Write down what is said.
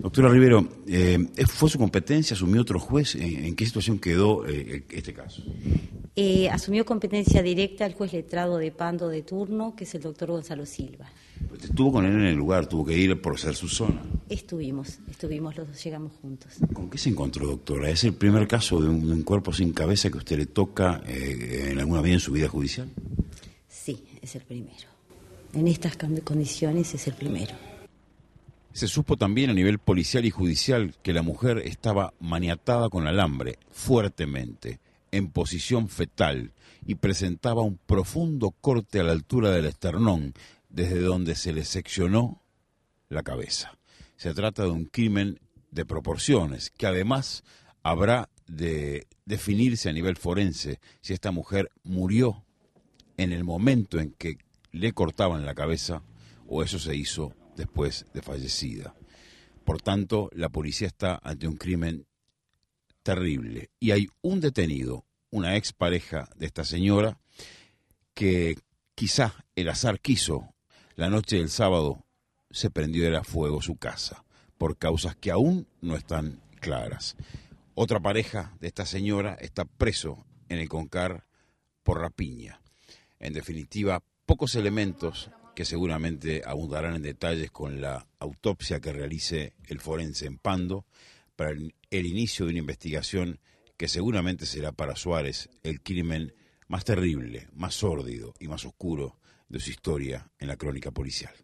Doctora Rivero, eh, ¿fue su competencia? ¿Asumió otro juez? ¿En, qué situación quedó eh, e-, este caso? Eh, asumió competencia directa el juez letrado de Pando de turno, que es el doctor Gonzalo Silva. Pues, estuvo con él en el lugar, tuvo que ir por ser su zona. Estuvimos, estuvimos, los dos llegamos juntos. ¿Con qué se encontró, doctora? ¿Es el primer caso de un, cuerpo sin cabeza que usted le toca en alguna medida en su vida judicial? Sí, es el primero. En estas condiciones es el primero. Se supo también a nivel policial y judicial que la mujer estaba maniatada con alambre, fuertemente, en posición fetal, y presentaba un profundo corte a la altura del esternón, desde donde se le seccionó la cabeza. Se trata de un crimen de proporciones, que además habrá de definirse a nivel forense si esta mujer murió en el momento en que le cortaban la cabeza o eso se hizo después de fallecida. Por tanto, la policía está ante un crimen terrible. Y hay un detenido, una pareja de esta señora, que quizás el azar quiso, la noche del sábado se prendió a fuego su casa, por causas que aún no están claras. Otra pareja de esta señora está preso en el Concar por rapiña. En definitiva, pocos elementos que seguramente abundarán en detalles con la autopsia que realice el forense en Pando para el, el inicio de una investigación que seguramente será para Suárez el crimen más terrible, más sórdido y más oscuro de su historia en la crónica policial.